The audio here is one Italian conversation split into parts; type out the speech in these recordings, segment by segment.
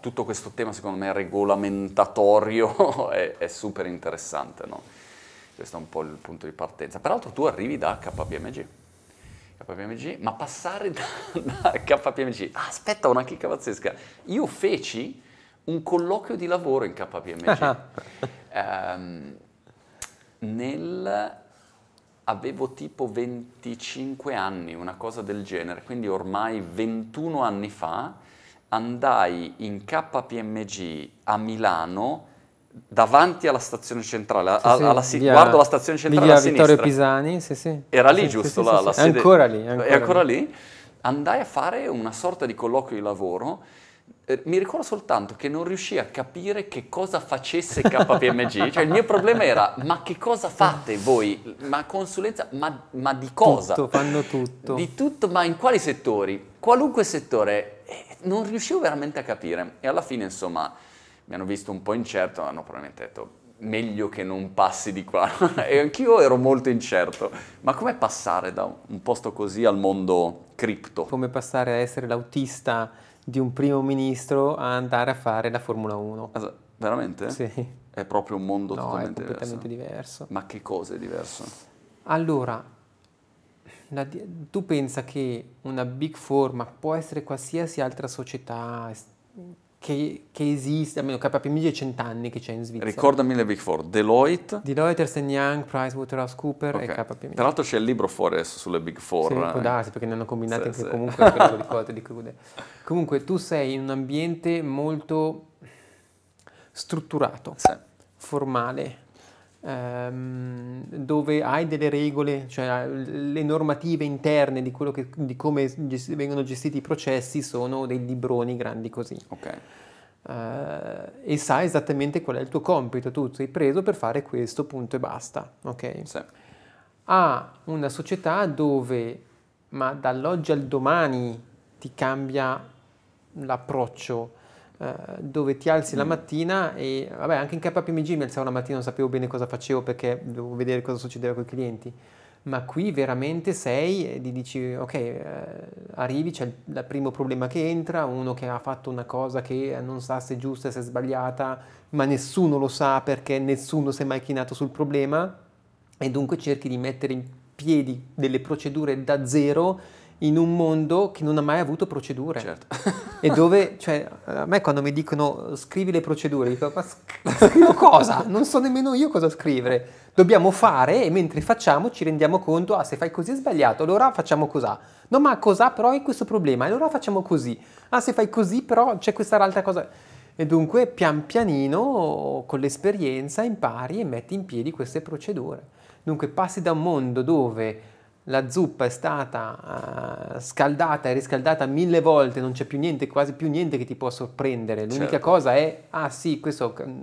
tutto questo tema secondo me regolamentatorio è, è, super interessante, no? Questo è un po' il punto di partenza. Peraltro tu arrivi da KPMG. KPMG, ma passare da, da KPMG, aspetta una chicca pazzesca, io feci un colloquio di lavoro in KPMG, ehm, nel, avevo tipo 25 anni, una cosa del genere, quindi ormai 21 anni fa, andai in KPMG a Milano davanti alla stazione centrale, sì, a, sì, alla, via, guardo la stazione centrale via Vittorio Pisani, sì, sì. Era lì giusto la, la sede? È ancora lì. Ancora è ancora lì. lì. Andai a fare una sorta di colloquio di lavoro eh, mi ricordo soltanto che non riuscii a capire che cosa facesse KPMG, cioè il mio problema era ma che cosa fate voi? Ma consulenza, ma, ma di cosa? Tutto, fanno tutto. Di tutto, ma in quali settori? Qualunque settore, eh, non riuscivo veramente a capire e alla fine insomma mi hanno visto un po' incerto, hanno probabilmente detto meglio che non passi di qua. e anch'io ero molto incerto. Ma com'è passare da un posto così al mondo cripto? Come passare a essere l'autista di un primo ministro a andare a fare la Formula 1. Ah, veramente? Sì. È proprio un mondo no, totalmente diverso. diverso. Ma che cosa è diverso? Allora, la, tu pensa che una Big Forma può essere qualsiasi altra società che, che, esiste, almeno KPMG è cent'anni che c'è in Svizzera. Ricordami le Big Four, Deloitte. Deloitte, Ernst Young, PricewaterhouseCooper okay. e KPMG. Tra l'altro c'è il libro fuori adesso sulle Big Four. Sì, eh. può darsi perché ne hanno combinate sì, anche sì. comunque quello di cose di crude. Comunque tu sei in un ambiente molto strutturato, sì. formale, ehm, dove hai delle regole, cioè le normative interne di, che, di come gest- vengono gestiti i processi sono dei libroni grandi così. Okay. Uh, e sai esattamente qual è il tuo compito, tu sei preso per fare questo, punto e basta. Ok? Sì. A una società dove, ma dall'oggi al domani ti cambia l'approccio, eh, dove ti alzi la mm. mattina e vabbè anche in KPMG mi alzavo la mattina non sapevo bene cosa facevo perché dovevo vedere cosa succedeva con i clienti ma qui veramente sei e ti dici ok eh, arrivi c'è il, il, primo problema che entra uno che ha fatto una cosa che non sa se è giusta se è sbagliata ma nessuno lo sa perché nessuno si è mai chinato sul problema e dunque cerchi di mettere in piedi delle procedure da zero in un mondo che non ha mai avuto procedure. Certo. e dove, cioè, a me quando mi dicono scrivi le procedure, dico, ma scrivo cosa? Non so nemmeno io cosa scrivere. Dobbiamo fare e mentre facciamo ci rendiamo conto, ah, se fai così è sbagliato, allora facciamo cos'ha. No, ma cos'ha però è questo problema, allora facciamo così. Ah, se fai così però c'è questa altra cosa. E dunque pian pianino, con l'esperienza, impari e metti in piedi queste procedure. Dunque passi da un mondo dove la zuppa è stata uh, scaldata e riscaldata mille volte, non c'è più niente, quasi più niente che ti può sorprendere. L'unica certo. cosa è, ah sì, questo... Mm,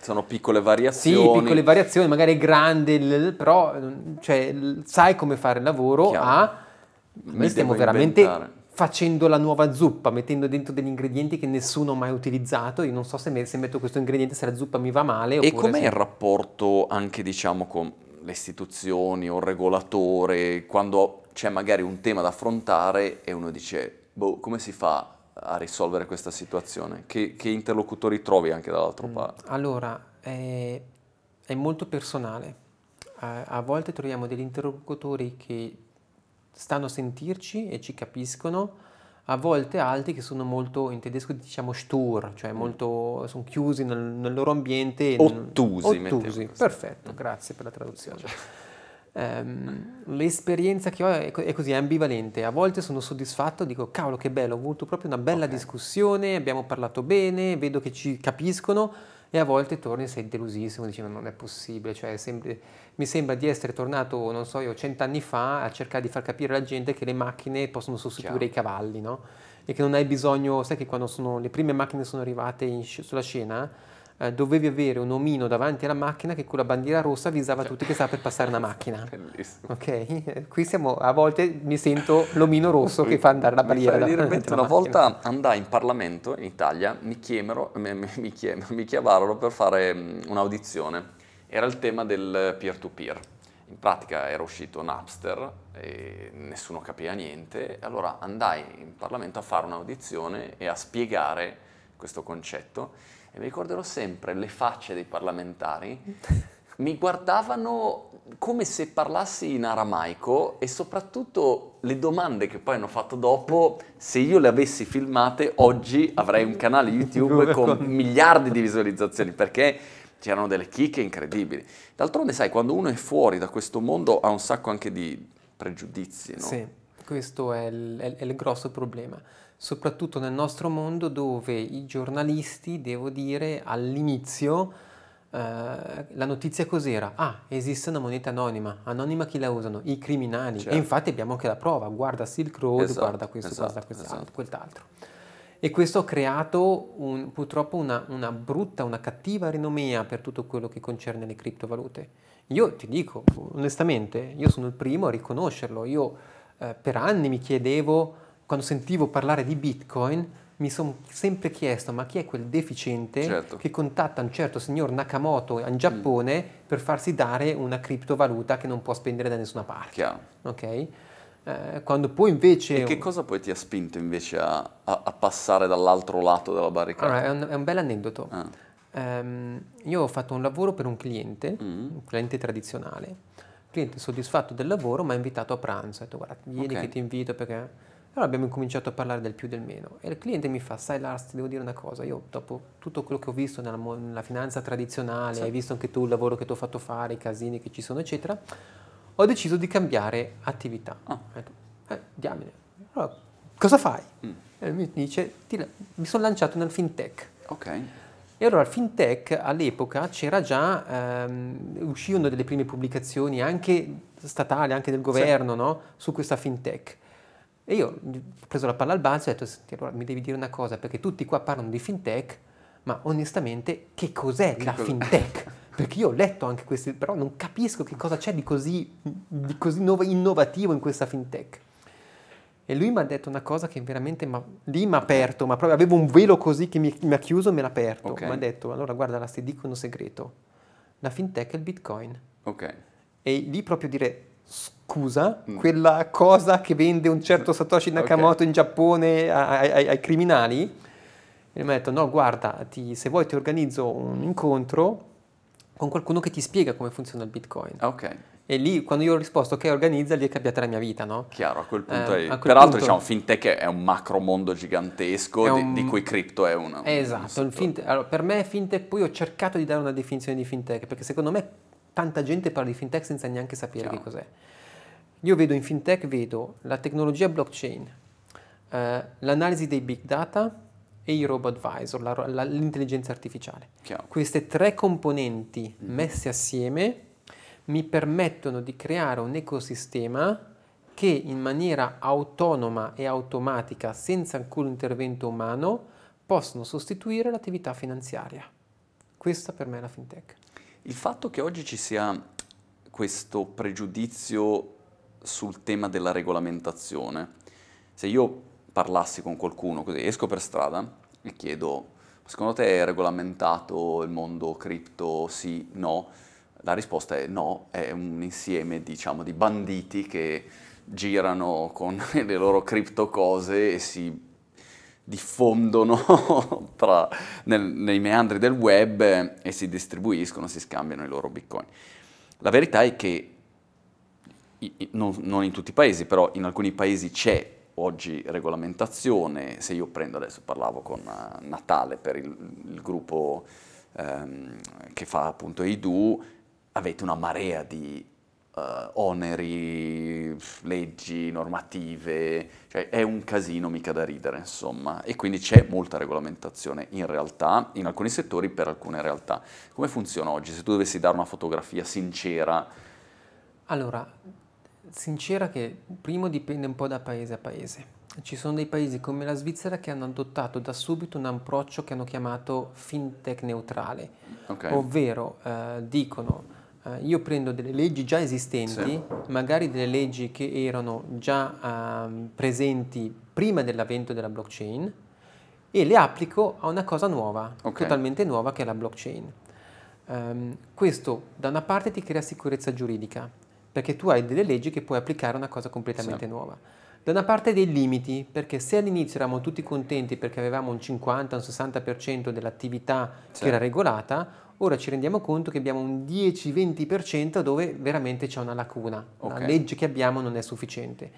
Sono piccole variazioni. Sì, piccole variazioni, magari grandi, però mm, cioè, sai come fare il lavoro, Chiaro. ah, noi stiamo veramente inventare. facendo la nuova zuppa, mettendo dentro degli ingredienti che nessuno ha mai utilizzato. Io non so se, me, se metto questo ingrediente, se la zuppa mi va male. E com'è se... il rapporto anche, diciamo, con le istituzioni o il regolatore, quando c'è magari un tema da affrontare e uno dice, boh, come si fa a risolvere questa situazione? Che, che interlocutori trovi anche dall'altra mm. parte? Allora, è, è molto personale. A, a volte troviamo degli interlocutori che stanno a sentirci e ci capiscono, a volte altri che sono molto, in tedesco diciamo stur, cioè mm. molto, sono chiusi nel, nel loro ambiente. Ottusi. Ottusi, perfetto, mm. grazie per la traduzione. Um, l'esperienza che ho è, è, così, è ambivalente. A volte sono soddisfatto, dico cavolo che bello, ho avuto proprio una bella okay. discussione, abbiamo parlato bene, vedo che ci capiscono e a volte torni e sei delusissimo, dici ma non è possibile, cioè, sempre, mi sembra di essere tornato, non so, io cent'anni fa a cercare di far capire alla gente che le macchine possono sostituire Ciao. i cavalli, no? E che non hai bisogno, sai che quando sono, le prime macchine sono arrivate in, sulla scena, eh, dovevi avere un omino davanti alla macchina che con la bandiera rossa avvisava tutti che stava per passare una macchina. Bellissimo. Ok, eh, qui siamo, a volte mi sento l'omino rosso che fa andare la bandiera Mi una, una volta andai in Parlamento in Italia, mi, chiamero, mi, chiam, mi chiamarono per fare mm, un'audizione. Era il tema del peer-to-peer. -peer. In pratica era uscito Napster e nessuno capiva niente, allora andai in Parlamento a fare un'audizione e a spiegare questo concetto e mi ricorderò sempre le facce dei parlamentari, mi guardavano come se parlassi in aramaico e soprattutto le domande che poi hanno fatto dopo, se io le avessi filmate oggi avrei un canale YouTube con miliardi di visualizzazioni perché c'erano delle chicche incredibili. D'altronde sai, quando uno è fuori da questo mondo ha un sacco anche di pregiudizi, no? Sì. Questo è il, è il grosso problema, soprattutto nel nostro mondo dove i giornalisti, devo dire, all'inizio... Uh, la notizia cos'era? Ah, esiste una moneta anonima. Anonima chi la usano? I criminali. Certo. E infatti abbiamo anche la prova. Guarda Silk Road, esatto, guarda questo, esatto, guarda quest'altro, esatto. quest'altro. E questo ha creato un, purtroppo una, una, brutta, una cattiva rinomea per tutto quello che concerne le criptovalute. Io ti dico, onestamente, io sono il primo a riconoscerlo. Io eh, per anni mi chiedevo, quando sentivo parlare di Bitcoin, mi sono sempre chiesto ma chi è quel deficiente certo. che contatta un certo signor Nakamoto in Giappone mm. per farsi dare una criptovaluta che non può spendere da nessuna parte. Chiaro. Ok? Eh, quando poi invece... E che cosa poi ti ha spinto invece a, a, a passare dall'altro lato della barricata? Allora, è un, è un bel aneddoto. Ah. Um, io ho fatto un lavoro per un cliente, mm. un cliente tradizionale, cliente soddisfatto del lavoro ma ha invitato a pranzo, Ha detto guarda vieni okay. che ti invito perché... Allora abbiamo incominciato a parlare del più e del meno e il cliente mi fa, sai Lars, ti devo dire una cosa, io dopo tutto quello che ho visto nella, nella finanza tradizionale, sì. hai visto anche tu il lavoro che ti ho fatto fare, i casini che ci sono, eccetera, ho deciso di cambiare attività. Ah. Ho detto, eh, diamine, allora, cosa fai? Mm. E mi dice, mi sono lanciato nel fintech. Ok. E allora il fintech all'epoca c'era già, ehm, uscirono delle prime pubblicazioni anche statali, anche del governo, sì. no? su questa fintech. E io ho preso la palla al balzo e ho detto, senti, allora mi devi dire una cosa, perché tutti qua parlano di fintech, ma onestamente che cos'è che la cosa... fintech? perché io ho letto anche questi, però non capisco che cosa c'è di così, di così innovativo in questa fintech. E lui mi ha detto una cosa che veramente ma, lì mi ha aperto, ma proprio avevo un velo così che mi, mi ha chiuso, e me l'ha aperto. Okay. Mi ha detto, allora guarda, la ti dico uno segreto, la fintech è il bitcoin. Ok. E lì proprio dire, scusa, mm. quella cosa che vende un certo Satoshi Nakamoto okay. in Giappone ai, ai, ai criminali, e mi ha detto, no guarda, ti, se vuoi ti organizzo un incontro con qualcuno che ti spiega come funziona il bitcoin. Ok. E lì, quando io ho risposto ok, organizza, lì è cambiata la mia vita, no? Chiaro, a quel punto eh, è... a quel Peraltro, punto... diciamo, fintech è un macro mondo gigantesco un... di, di, cui cripto è una. Esatto, un fintech, allora, per me fintech, poi ho cercato di dare una definizione di fintech, perché secondo me tanta gente parla di fintech senza neanche sapere Chiaro. che cos'è. Io vedo in fintech, vedo la tecnologia blockchain, eh, l'analisi dei big data e i robot advisor, la, la, l'intelligenza artificiale. Chiaro. Queste tre componenti mm. messe assieme mi permettono di creare un ecosistema che in maniera autonoma e automatica, senza alcun intervento umano, possono sostituire l'attività finanziaria. Questa per me è la fintech. Il fatto che oggi ci sia questo pregiudizio sul tema della regolamentazione, se io parlassi con qualcuno così, esco per strada e chiedo, secondo te è regolamentato il mondo cripto? Sì, no? La risposta è no, è un insieme diciamo, di banditi che girano con le loro cripto cose e si diffondono tra, nel, nei meandri del web e si distribuiscono, si scambiano i loro bitcoin. La verità è che non, non in tutti i paesi, però in alcuni paesi c'è oggi regolamentazione, se io prendo adesso, parlavo con eh, Natale per il, il gruppo ehm, che fa appunto i DU, avete una marea di uh, oneri, leggi, normative, cioè è un casino mica da ridere, insomma, e quindi c'è molta regolamentazione in realtà, in alcuni settori, per alcune realtà. Come funziona oggi? Se tu dovessi dare una fotografia sincera... Allora, sincera che primo dipende un po' da paese a paese. Ci sono dei paesi come la Svizzera che hanno adottato da subito un approccio che hanno chiamato fintech neutrale, okay. ovvero eh, dicono Uh, io prendo delle leggi già esistenti, sì. magari delle leggi che erano già uh, presenti prima dell'avvento della blockchain e le applico a una cosa nuova, okay. totalmente nuova che è la blockchain. Um, questo da una parte ti crea sicurezza giuridica, perché tu hai delle leggi che puoi applicare a una cosa completamente sì. nuova. Da una parte dei limiti, perché se all'inizio eravamo tutti contenti perché avevamo un 50, un 60% dell'attività sì. che era regolata, Ora ci rendiamo conto che abbiamo un 10-20% dove veramente c'è una lacuna, okay. la legge che abbiamo non è sufficiente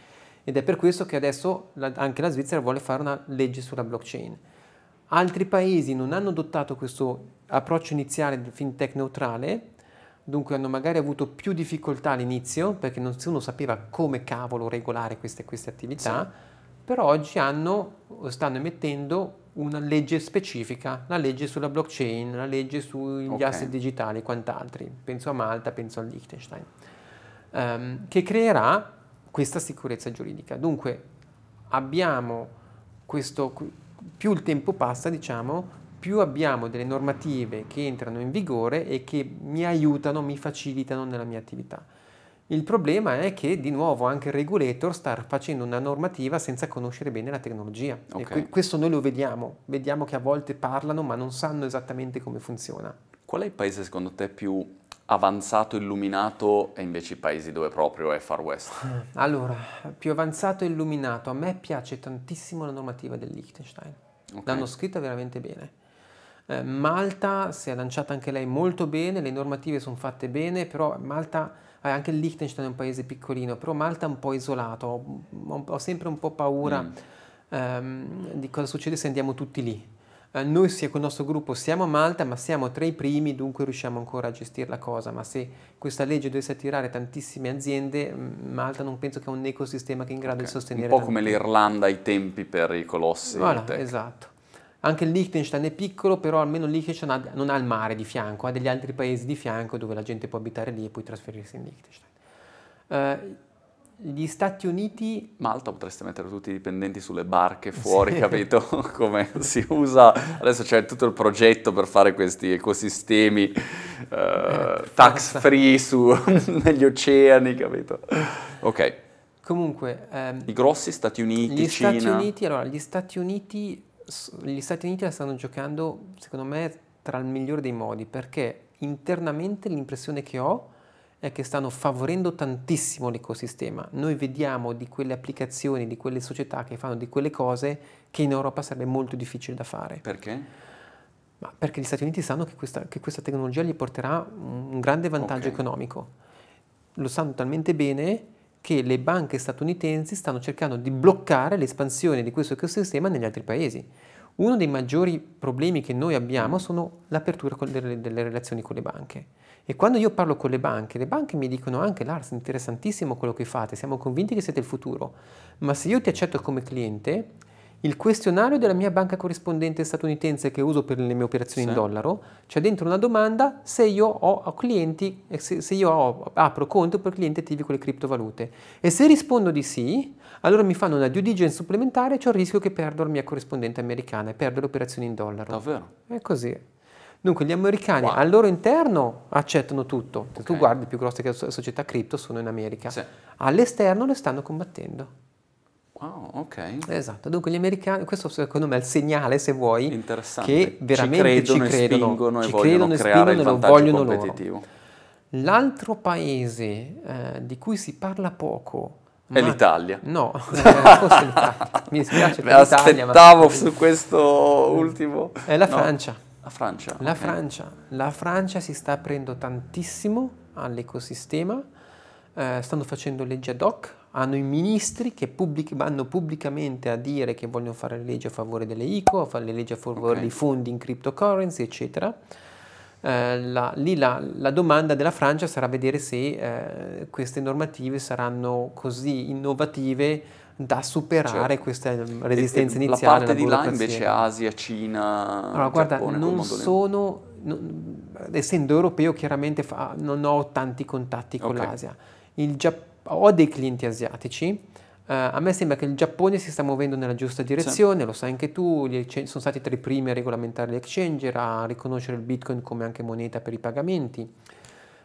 ed è per questo che adesso anche la Svizzera vuole fare una legge sulla blockchain. Altri paesi non hanno adottato questo approccio iniziale del fintech neutrale, dunque hanno magari avuto più difficoltà all'inizio perché nessuno sapeva come cavolo regolare queste, queste attività, sì. però oggi hanno, stanno emettendo una legge specifica, la legge sulla blockchain, la legge sugli okay. asset digitali e quant'altri. Penso a Malta, penso a Liechtenstein, um, che creerà questa sicurezza giuridica. Dunque abbiamo questo, più il tempo passa, diciamo, più abbiamo delle normative che entrano in vigore e che mi aiutano, mi facilitano nella mia attività. Il problema è che di nuovo anche il regulator sta facendo una normativa senza conoscere bene la tecnologia. Okay. questo noi lo vediamo, vediamo che a volte parlano ma non sanno esattamente come funziona. Qual è il paese secondo te più avanzato, illuminato e invece i paesi dove proprio è Far West? Allora, più avanzato e illuminato, a me piace tantissimo la normativa del Liechtenstein, okay. l'hanno scritta veramente bene. Eh, Malta si è lanciata anche lei molto bene, le normative sono fatte bene, però Malta eh, anche il Liechtenstein è un paese piccolino, però Malta è un po' isolato, mm, ho, ho sempre un po' paura mm. ehm, di cosa succede se andiamo tutti lì. Eh, noi sia con il nostro gruppo siamo a Malta, ma siamo tra i primi, dunque riusciamo ancora a gestire la cosa, ma se questa legge dovesse attirare tantissime aziende, mm, Malta non penso che è un ecosistema che è in grado okay. di sostenere. Un po' come l'Irlanda ai tempi per i colossi. Voilà, esatto. Anche il Liechtenstein è piccolo, però almeno il Liechtenstein non ha il mare di fianco, ha degli altri paesi di fianco dove la gente può abitare lì e poi trasferirsi in Liechtenstein. Uh, gli Stati Uniti... Malta potreste mettere tutti i dipendenti sulle barche fuori, sì. capito? Come si usa... Adesso c'è tutto il progetto per fare questi ecosistemi uh, eh, tax free su, negli oceani, capito? Ok. Comunque... Ehm, I grossi Stati Uniti, gli Cina... Stati Uniti, allora, gli Stati Uniti gli Stati Uniti la stanno giocando, secondo me, tra il migliore dei modi, perché internamente l'impressione che ho è che stanno favorendo tantissimo l'ecosistema. Noi vediamo di quelle applicazioni, di quelle società che fanno di quelle cose che in Europa sarebbe molto difficile da fare. Perché? Ma perché gli Stati Uniti sanno che questa, che questa tecnologia gli porterà un grande vantaggio okay. economico. Lo sanno talmente bene che le banche statunitensi stanno cercando di bloccare l'espansione di questo ecosistema negli altri paesi. Uno dei maggiori problemi che noi abbiamo sono l'apertura delle, delle, relazioni con le banche. E quando io parlo con le banche, le banche mi dicono anche Lars, interessantissimo quello che fate, siamo convinti che siete il futuro, ma se io ti accetto come cliente, il questionario della mia banca corrispondente statunitense che uso per le mie operazioni sì. in dollaro, c'è dentro una domanda se io ho clienti, eh, se io ho, apro conto per clienti attivi con le criptovalute. E se rispondo di sì, allora mi fanno una due diligence supplementare e c'è il rischio che perdo la mia corrispondente americana e perdo le operazioni in dollaro. Davvero? È così. Dunque gli americani wow. al loro interno accettano tutto. Se okay. tu guardi, le più grosse società cripto sono in America. Sì. All'esterno le stanno combattendo. Oh, ok. Esatto, dunque gli americani, questo secondo me è il segnale, se vuoi, che veramente ci credono, ci credono e ci credono, e spingono e lo vogliono loro. L'altro paese eh, di cui si parla poco, è l'Italia. No, forse l'Italia. Mi dispiace per l'Italia. Aspettavo ma... su questo ultimo. È la Francia. La Francia. La okay. Francia. La Francia si sta aprendo tantissimo all'ecosistema. Eh, stanno facendo leggi ad hoc hanno i ministri che pubblic- vanno pubblicamente a dire che vogliono fare le leggi a favore delle ICO, a fare le leggi a favore okay. dei fondi in cryptocurrency, eccetera. Eh, la, lì la, la, domanda della Francia sarà vedere se eh, queste normative saranno così innovative da superare cioè, certo. queste resistenze e, iniziali. La parte di là invece Asia, Cina, allora, guarda, Giappone, non sono, non, essendo europeo chiaramente fa, non ho tanti contatti con okay. l'Asia. Il Giappone ho dei clienti asiatici. Uh, a me sembra che il Giappone si sta muovendo nella giusta direzione, sì. lo sai anche tu, sono stati tra i primi a regolamentare gli exchanger, a riconoscere il Bitcoin come anche moneta per i pagamenti.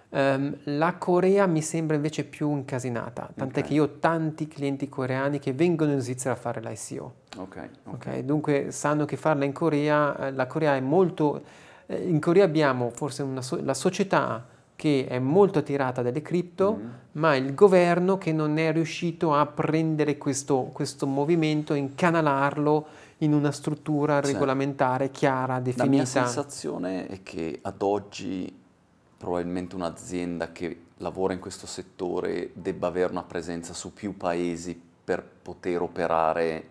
Um, la Corea mi sembra invece più incasinata, tant'è okay. che io ho tanti clienti coreani che vengono in Svizzera a fare l'ICO. Okay, okay. Dunque sanno che farla in Corea, eh, la Corea è molto... Eh, in Corea abbiamo forse una, la società che è molto attirata dalle cripto, mm. ma il governo che non è riuscito a prendere questo, questo movimento e incanalarlo in una struttura sì. regolamentare chiara, definita. La mia sensazione è che ad oggi probabilmente un'azienda che lavora in questo settore debba avere una presenza su più paesi per poter operare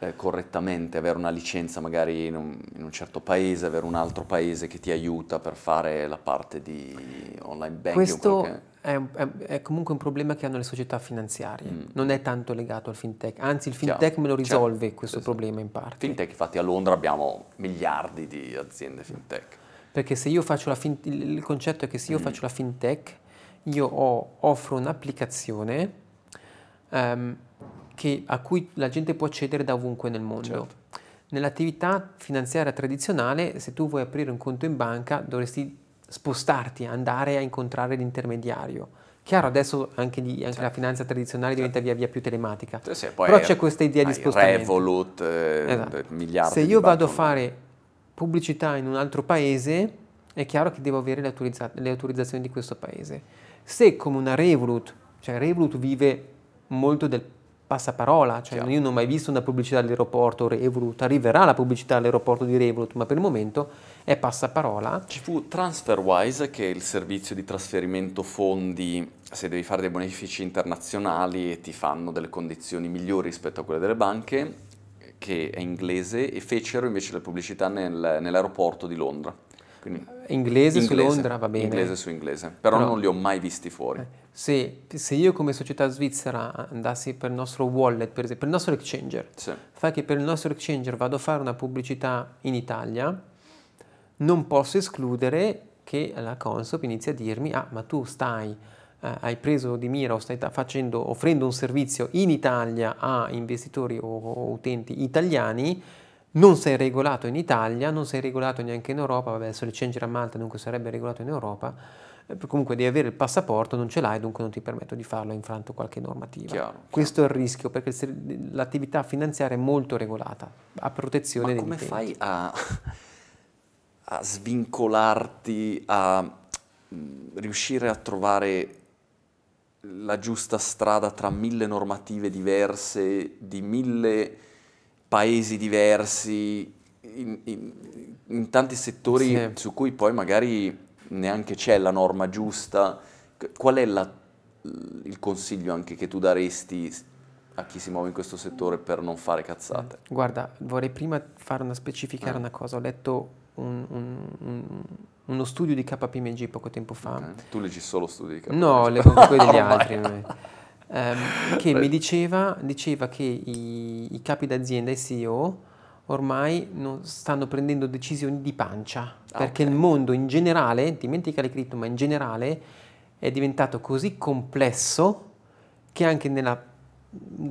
eh, correttamente, avere una licenza magari in un, in un, certo paese, avere un altro paese che ti aiuta per fare la parte di online banking. Questo che... è, un, è, comunque un problema che hanno le società finanziarie, mm. non è tanto legato al fintech, anzi il fintech Chiaro. me lo certo. risolve Chiaro. questo sì, problema in parte. Fintech, infatti a Londra abbiamo miliardi di aziende fintech. Perché se io faccio la fintech, il concetto è che se io mm. faccio la fintech, io ho, offro un'applicazione um, che, a cui la gente può accedere da ovunque nel mondo. Certo. Nell'attività finanziaria tradizionale, se tu vuoi aprire un conto in banca, dovresti spostarti, andare a incontrare l'intermediario. Chiaro, adesso anche, gli, anche certo. la finanza tradizionale certo. diventa via via più telematica. Sì, Però c'è questa idea di spostamento. Revolut, eh, esatto. miliardi Se io vado a fare pubblicità in un altro paese, è chiaro che devo avere le, autorizza- le autorizzazioni di questo paese. Se come una Revolut, cioè Revolut vive molto del passaparola, cioè Chiaro. io non ho mai visto una pubblicità all'aeroporto Revolut, arriverà la pubblicità all'aeroporto di Revolut, ma per il momento è passaparola. Ci fu TransferWise che è il servizio di trasferimento fondi se devi fare dei benefici internazionali e ti fanno delle condizioni migliori rispetto a quelle delle banche, che è inglese, e fecero invece la pubblicità nel, nell'aeroporto di Londra. Quindi, inglese, inglese, su Londra va bene. Inglese su inglese, però, però non li ho mai visti fuori. Eh, se, se, io come società svizzera andassi per il nostro wallet, per esempio, per il nostro exchanger, sì. fai che per il nostro exchanger vado a fare una pubblicità in Italia, non posso escludere che la Consop inizi a dirmi, ah ma tu stai... Uh, hai preso di mira o stai facendo, offrendo un servizio in Italia a investitori o, o utenti italiani, non sei regolato in Italia, non sei regolato neanche in Europa, vabbè adesso l'echange era a Malta dunque sarebbe regolato in Europa, eh, comunque devi avere il passaporto, non ce l'hai dunque non ti permetto di farlo, infranto qualche normativa. Chiaro, Questo è il rischio perché l'attività finanziaria è molto regolata, a protezione dei Ma dei come dipendenti. fai a, a svincolarti, a riuscire a trovare la giusta strada tra mille normative diverse, di mille paesi diversi, in, in, in tanti settori sì. su cui poi magari neanche c'è la norma giusta. Qual è la, il consiglio anche che tu daresti a chi si muove in questo settore per non fare cazzate? Mm. Guarda, vorrei prima fare una specificare eh. una cosa. Ho letto un, un, un, uno studio di KPMG poco tempo fa. Okay. Tu leggi solo studi di KPMG? No, leggo quelli degli altri ehm, che mi diceva, diceva che i, i capi d'azienda e CEO ormai stanno prendendo decisioni di pancia, ah, perché okay. il mondo in generale, dimentica le cripto, ma in generale è diventato così complesso che anche nella,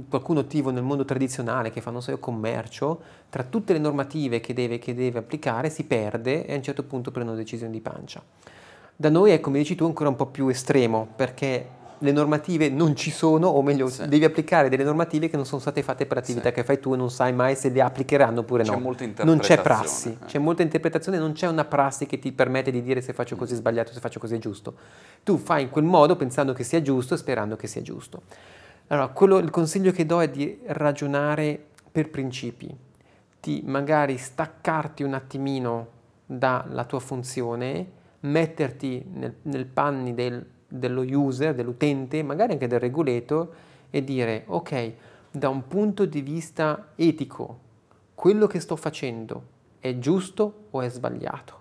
qualcuno attivo nel mondo tradizionale che fa, non so, io, commercio, tra tutte le normative che deve, che deve applicare si perde e a un certo punto prendono decisioni di pancia. Da noi è, come ecco, dici tu, ancora un po' più estremo, perché le normative non ci sono, o meglio, sì. devi applicare delle normative che non sono state fatte per l'attività sì. che fai tu e non sai mai se le applicheranno oppure c'è no. Molta non c'è prassi, eh. c'è molta interpretazione, non c'è una prassi che ti permette di dire se faccio così mm. sbagliato, se faccio così giusto. Tu fai in quel modo pensando che sia giusto e sperando che sia giusto. Allora, quello, il consiglio che do è di ragionare per principi, di magari staccarti un attimino dalla tua funzione, metterti nel, nel panni del dello user, dell'utente, magari anche del regulator e dire ok, da un punto di vista etico, quello che sto facendo è giusto o è sbagliato?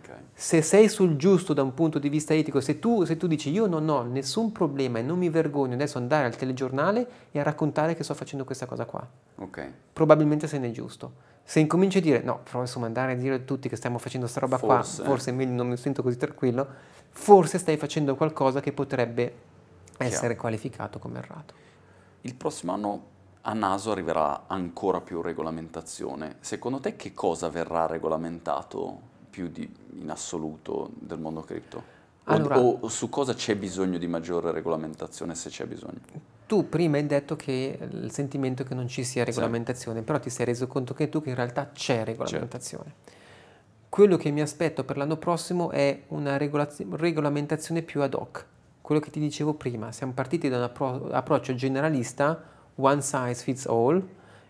Okay. Se sei sul giusto da un punto di vista etico, se tu, se tu, dici io non ho nessun problema e non mi vergogno adesso andare al telegiornale e a raccontare che sto facendo questa cosa qua, okay. probabilmente sei nel giusto se incomincio a dire no, però insomma andare a dire a tutti che stiamo facendo sta roba forse. qua, forse meglio non mi sento così tranquillo, forse stai facendo qualcosa che potrebbe essere Chiaro. qualificato come errato. Il prossimo anno a naso arriverà ancora più regolamentazione. Secondo te che cosa verrà regolamentato più di, in assoluto del mondo cripto? Allora, o, o, su cosa c'è bisogno di maggiore regolamentazione se c'è bisogno? Tu prima hai detto che il sentimento è che non ci sia regolamentazione, sì. però ti sei reso conto che tu che in realtà c'è certo. regolamentazione. Certo. Quello che mi aspetto per l'anno prossimo è una regolamentazione più ad hoc. Quello che ti dicevo prima, siamo partiti da un appro approccio generalista, one size fits all,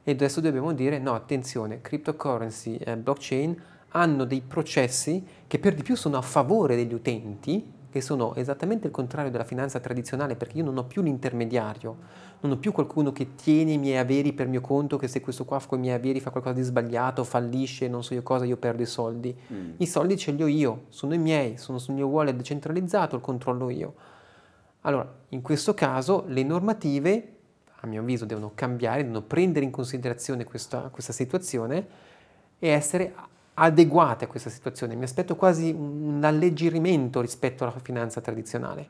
e adesso dobbiamo dire no, attenzione, cryptocurrency, e blockchain hanno dei processi che per di più sono a favore degli utenti, che sono esattamente il contrario della finanza tradizionale perché io non ho più l'intermediario, non ho più qualcuno che tiene i miei averi per mio conto, che se questo qua con i miei averi fa qualcosa di sbagliato, fallisce, non so io cosa, io perdo i soldi. Mm. I soldi ce li ho io, sono i miei, sono sul mio wallet decentralizzato, il controllo io. Allora, in questo caso le normative, a mio avviso, devono cambiare, devono prendere in considerazione questa, questa situazione e essere adeguate a questa situazione, mi aspetto quasi un alleggerimento rispetto alla finanza tradizionale.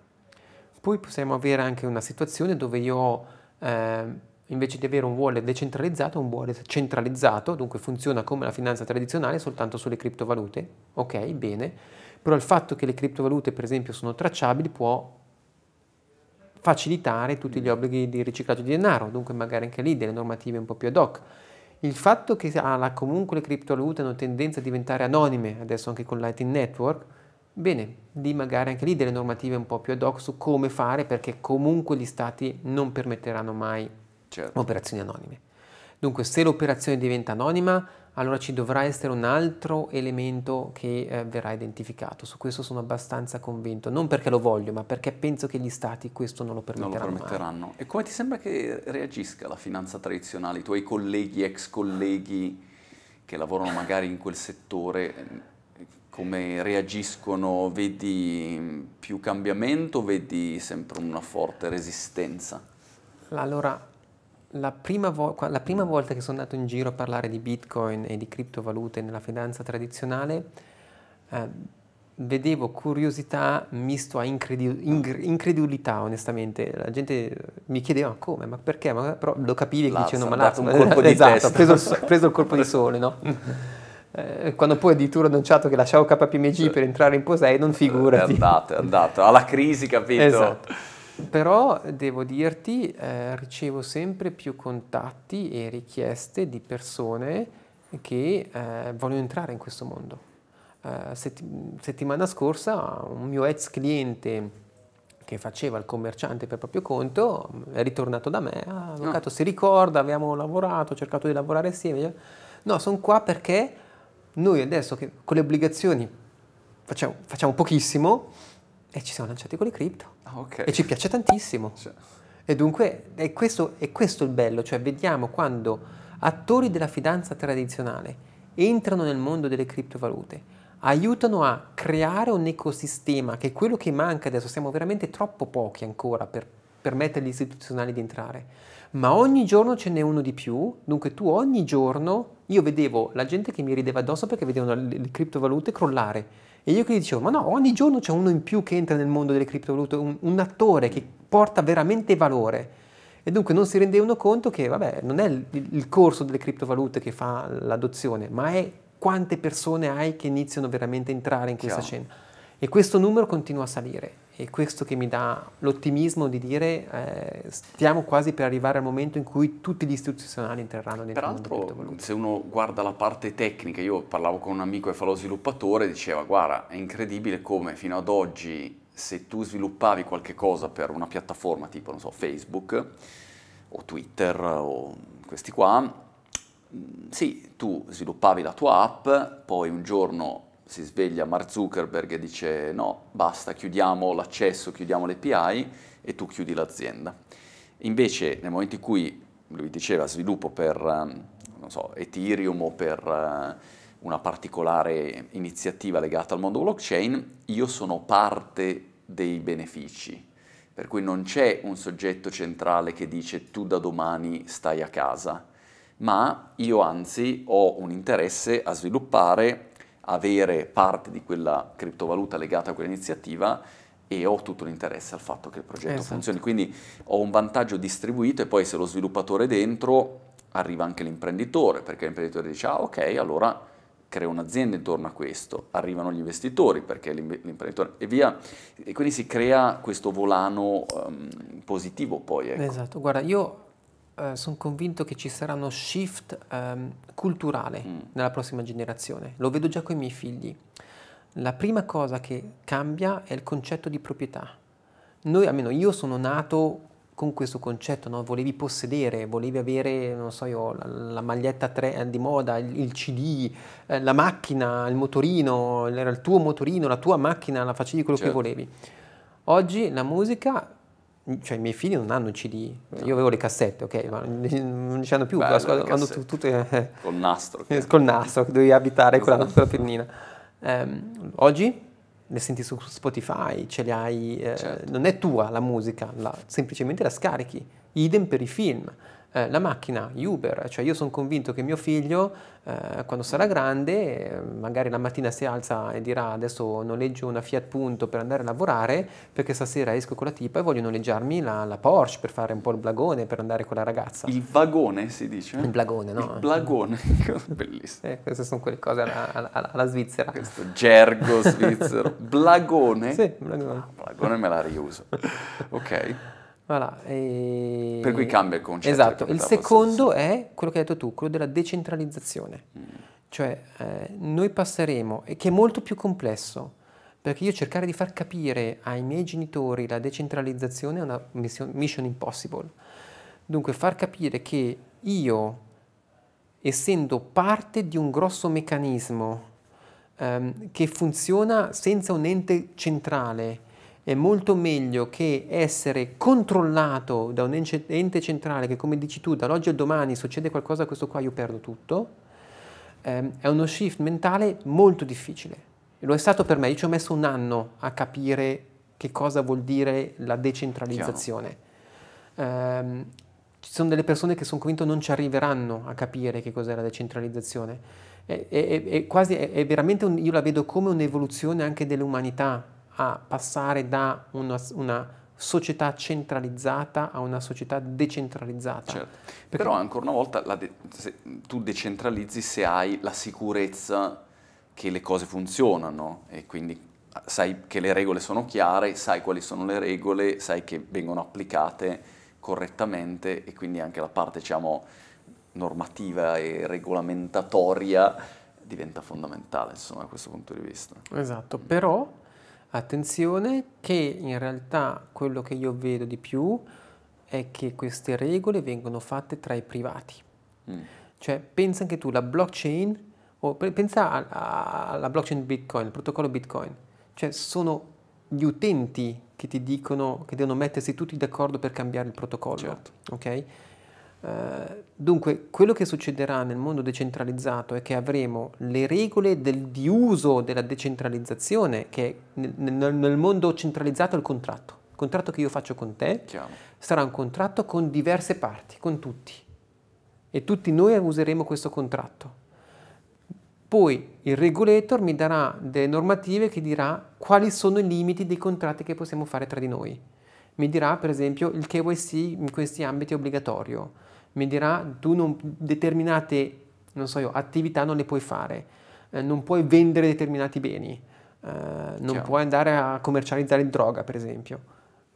Poi possiamo avere anche una situazione dove io ho, eh, invece di avere un wallet decentralizzato, un wallet centralizzato, dunque funziona come la finanza tradizionale soltanto sulle criptovalute, ok, bene, però il fatto che le criptovalute per esempio sono tracciabili può facilitare tutti gli obblighi di riciclaggio di denaro, dunque magari anche lì delle normative un po' più ad hoc il fatto che ah, comunque le criptovalute hanno tendenza a diventare anonime, adesso anche con Lightning Network, bene, lì magari anche lì delle normative un po' più ad hoc su come fare, perché comunque gli stati non permetteranno mai certo. operazioni anonime. Dunque, se l'operazione diventa anonima, allora ci dovrà essere un altro elemento che eh, verrà identificato. Su questo sono abbastanza convinto, non perché lo voglio, ma perché penso che gli stati questo non lo permetteranno. Non lo permetteranno. E come ti sembra che reagisca la finanza tradizionale, i tuoi colleghi, ex colleghi che lavorano magari in quel settore? come reagiscono, vedi più cambiamento, vedi sempre una forte resistenza? Allora, la prima, vo- la prima, volta che sono andato in giro a parlare di bitcoin e di criptovalute nella finanza tradizionale, eh, vedevo curiosità misto a incredul- ingr- incredulità, onestamente. La gente mi chiedeva come, ma perché? Ma, però lo capivi che dicevano ma lazza, un colpo di esatto, testa. Preso, preso il colpo di sole, no? Eh, quando poi addirittura ho annunciato che lasciavo KPMG per entrare in Poseidon, figurati. È andato, è andato, alla crisi, capito? Esatto. Però devo dirti, eh, ricevo sempre più contatti e richieste di persone che eh, vogliono entrare in questo mondo. Eh, setti- settimana scorsa un mio ex cliente che faceva il commerciante per proprio conto è ritornato da me, ah, avvocato no. si ricorda, abbiamo lavorato, ho cercato di lavorare insieme. No, sono qua perché noi adesso che con le obbligazioni facciamo, facciamo pochissimo, e ci siamo lanciati con le cripto. Ah, okay. E ci piace tantissimo. Cioè. E dunque è questo, è questo il bello, cioè vediamo quando attori della fidanza tradizionale entrano nel mondo delle criptovalute, aiutano a creare un ecosistema che è quello che manca adesso, siamo veramente troppo pochi ancora per permettere agli istituzionali di entrare, ma ogni giorno ce n'è uno di più, dunque tu ogni giorno, io vedevo la gente che mi rideva addosso perché vedevano le, le criptovalute crollare, e io che gli dicevo, ma no, ogni giorno c'è uno in più che entra nel mondo delle criptovalute, un, un attore che porta veramente valore. E dunque non si rendevano conto che, vabbè, non è il, il corso delle criptovalute che fa l'adozione, ma è quante persone hai che iniziano veramente a entrare in questa Ciao. scena. E questo numero continua a salire e questo che mi dà l'ottimismo di dire eh, stiamo quasi per arrivare al momento in cui tutti gli istituzionali entreranno dentro Peraltro, se uno guarda la parte tecnica, io parlavo con un amico che fa lo sviluppatore, diceva guarda, è incredibile come fino ad oggi se tu sviluppavi qualche cosa per una piattaforma tipo, non so, Facebook o Twitter o questi qua, mm, sì, tu sviluppavi la tua app, poi un giorno si sveglia Mark Zuckerberg e dice no, basta, chiudiamo l'accesso, chiudiamo l'API e tu chiudi l'azienda. Invece nel momento in cui lui diceva sviluppo per ehm, so, Ethereum o per eh, una particolare iniziativa legata al mondo blockchain, io sono parte dei benefici. Per cui non c'è un soggetto centrale che dice tu da domani stai a casa, ma io anzi ho un interesse a sviluppare avere parte di quella criptovaluta legata a quell'iniziativa e ho tutto l'interesse al fatto che il progetto esatto. funzioni. Quindi ho un vantaggio distribuito e poi se lo sviluppatore è dentro arriva anche l'imprenditore, perché l'imprenditore dice ah ok, allora creo un'azienda intorno a questo, arrivano gli investitori perché l'imprenditore e via, e quindi si crea questo volano um, positivo poi. Ecco. Esatto, guarda, io eh, sono convinto che ci sarà uno shift ehm, culturale mm. nella prossima generazione. Lo vedo già con i miei figli. La prima cosa che cambia è il concetto di proprietà. Noi, almeno io sono nato con questo concetto, no? volevi possedere, volevi avere, non so io, la, la maglietta tre, eh, di moda, il, il CD, eh, la macchina, il motorino, era il tuo motorino, la tua macchina, la facevi quello certo. che volevi. Oggi la musica cioè i miei figli non hanno CD, no. io avevo le cassette, ok, ma non ci hanno più, Belle, scuola, hanno t- tutte... col nastro. Col nastro, che dovevi abitare con la, esatto. nostra pennina. Um, oggi le senti su Spotify, ce le hai, eh, certo. non è tua la musica, la, semplicemente la scarichi, idem per i film eh, la macchina Uber, cioè io sono convinto che mio figlio eh, quando sarà grande, magari la mattina si alza e dirà adesso noleggio una Fiat Punto per andare a lavorare perché stasera esco con la tipa e voglio noleggiarmi la, la Porsche per fare un po' il blagone, per andare con la ragazza. Il vagone si dice? Il blagone, no? Il blagone, bellissimo. Eh, queste sono quelle cose alla, alla, alla Svizzera. Questo gergo svizzero. blagone? Sì, blagone. Ah, blagone me la riuso. Ok. Voilà, e... Per cui cambia il concetto. Esatto, il secondo è quello che hai detto tu, quello della decentralizzazione. Mm. Cioè eh, noi passeremo, e che è molto più complesso, perché io cercare di far capire ai miei genitori la decentralizzazione è una mission, mission impossible. Dunque far capire che io, essendo parte di un grosso meccanismo ehm, che funziona senza un ente centrale, è molto meglio che essere controllato da un ente centrale che come dici tu dall'oggi al domani succede qualcosa questo qua io perdo tutto ehm, è uno shift mentale molto difficile lo è stato per me io ci ho messo un anno a capire che cosa vuol dire la decentralizzazione ehm, ci sono delle persone che sono convinto non ci arriveranno a capire che cos'è la decentralizzazione è, è, è, quasi, è veramente un, io la vedo come un'evoluzione anche dell'umanità a passare da una, una società centralizzata a una società decentralizzata. Certo. Però ancora una volta de- tu decentralizzi se hai la sicurezza che le cose funzionano e quindi ah, sai che le regole sono chiare, sai quali sono le regole, sai che vengono applicate correttamente e quindi anche la parte diciamo, normativa e regolamentatoria diventa fondamentale insomma da questo punto di vista. Esatto, però Attenzione che in realtà quello che io vedo di più è che queste regole vengono fatte tra i privati. Mm. Cioè pensa anche tu, la blockchain, o pensa alla blockchain Bitcoin, il protocollo Bitcoin, cioè sono gli utenti che ti dicono che devono mettersi tutti d'accordo per cambiare il protocollo. Certo. Okay? Eh, dunque, quello che succederà nel mondo decentralizzato è che avremo le regole del, di uso della decentralizzazione, che nel, nel mondo centralizzato è il contratto. Il contratto che io faccio con te Chiaro. sarà un contratto con diverse parti, con tutti. E tutti noi useremo questo contratto. Poi il regulator mi darà delle normative che dirà quali sono i limiti dei contratti che possiamo fare tra di noi. Mi dirà per esempio il KYC in questi ambiti è obbligatorio mi dirà tu non, determinate non so io, attività non le puoi fare, eh, non puoi vendere determinati beni, eh, non Chiaro. puoi andare a commercializzare droga per esempio.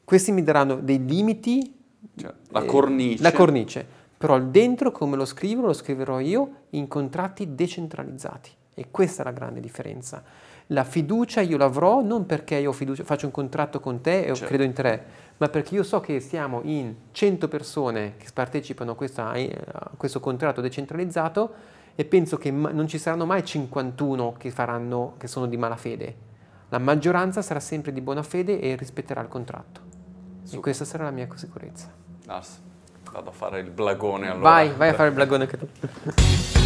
Questi mi daranno dei limiti, cioè, eh, la, eh, cornice. la cornice, però dentro come lo scrivo lo scriverò io in contratti decentralizzati e questa è la grande differenza. La fiducia io l'avrò non perché io fiducia, faccio un contratto con te e certo. credo in te, ma perché io so che siamo in 100 persone che partecipano a, questa, eh, a questo contratto decentralizzato e penso che non ci saranno mai 51 che, faranno, che sono di malafede. La maggioranza sarà sempre di buona fede e rispetterà il contratto. Super. E questa sarà la mia sicurezza. Lars, vado a fare il blagone allora. Vai, vai a fare il blagone anche tu.